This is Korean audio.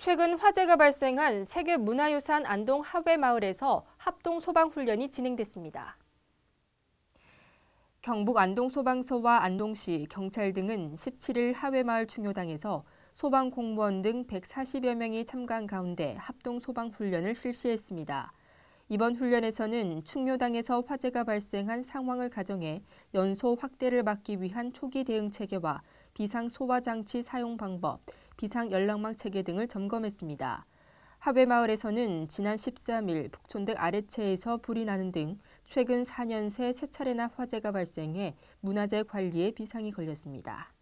최근 화재가 발생한 세계문화유산 안동 하회마을에서 합동소방훈련이 진행됐습니다. 경북 안동소방서와 안동시, 경찰 등은 17일 하회마을 중요당에서 소방공무원 등 140여 명이 참가한 가운데 합동소방훈련을 실시했습니다. 이번 훈련에서는 충요당에서 화재가 발생한 상황을 가정해 연소 확대를 막기 위한 초기 대응 체계와 비상 소화 장치 사용 방법, 비상연락망 체계 등을 점검했습니다. 하회마을에서는 지난 13일 북촌댁 아래체에서 불이 나는 등 최근 4년 새 세 차례나 화재가 발생해 문화재 관리에 비상이 걸렸습니다.